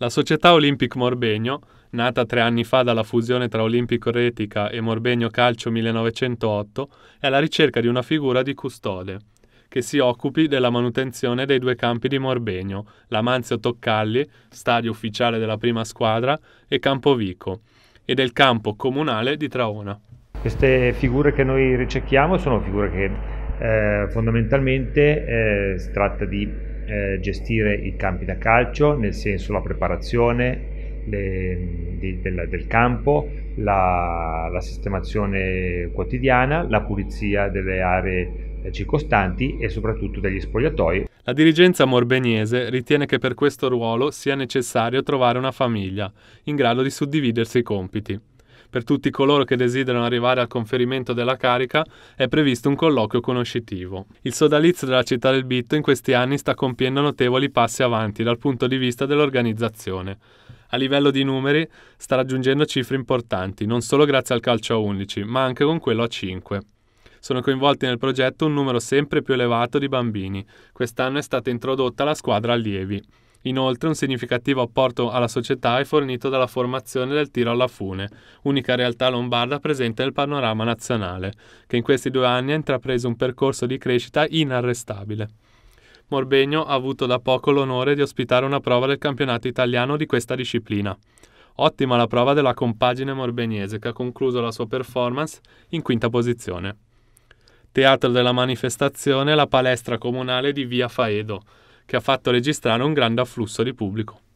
La società Olympic Morbegno, nata tre anni fa dalla fusione tra Olympic Retica e Morbegno Calcio 1908, è alla ricerca di una figura di custode che si occupi della manutenzione dei due campi di Morbegno, Lamanzio Toccalli, stadio ufficiale della prima squadra, e Campovico, e del campo comunale di Traona. Queste figure che noi ricerchiamo sono figure che eh, fondamentalmente eh, si tratta di eh, gestire i campi da calcio, nel senso la preparazione le, di, del, del, campo, la, la, sistemazione quotidiana, la pulizia delle aree eh, circostanti e soprattutto degli spogliatoi. La dirigenza morbeniese ritiene che per questo ruolo sia necessario trovare una famiglia in grado di suddividersi i compiti. Per tutti coloro che desiderano arrivare al conferimento della carica è previsto un colloquio conoscitivo. Il sodalizio della città del Bitto in questi anni sta compiendo notevoli passi avanti dal punto di vista dell'organizzazione. A livello di numeri sta raggiungendo cifre importanti, non solo grazie al calcio a 11, ma anche con quello a 5. Sono coinvolti nel progetto un numero sempre più elevato di bambini. Quest'anno è stata introdotta la squadra allievi. Inoltre un significativo apporto alla società è fornito dalla formazione del tiro alla fune, unica realtà lombarda presente nel panorama nazionale, che in questi due anni ha intrapreso un percorso di crescita inarrestabile. Morbegno ha avuto da poco l'onore di ospitare una prova del campionato italiano di questa disciplina. Ottima la prova della compagine morbegnese che ha concluso la sua performance in quinta posizione. Teatro della manifestazione la palestra comunale di Via Faedo, che ha fatto registrare un grande afflusso di pubblico.